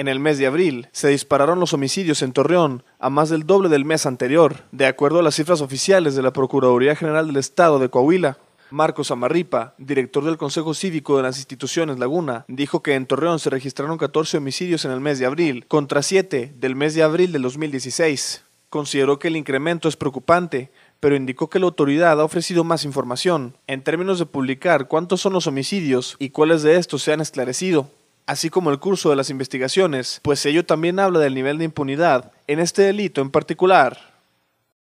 En el mes de abril se dispararon los homicidios en Torreón a más del doble del mes anterior, de acuerdo a las cifras oficiales de la Procuraduría General del Estado de Coahuila. Marcos Amarripa, director del Consejo Cívico de las Instituciones Laguna, dijo que en Torreón se registraron 14 homicidios en el mes de abril, contra 7 del mes de abril de 2016. Consideró que el incremento es preocupante, pero indicó que la autoridad ha ofrecido más información en términos de publicar cuántos son los homicidios y cuáles de estos se han esclarecido así como el curso de las investigaciones, pues ello también habla del nivel de impunidad en este delito en particular.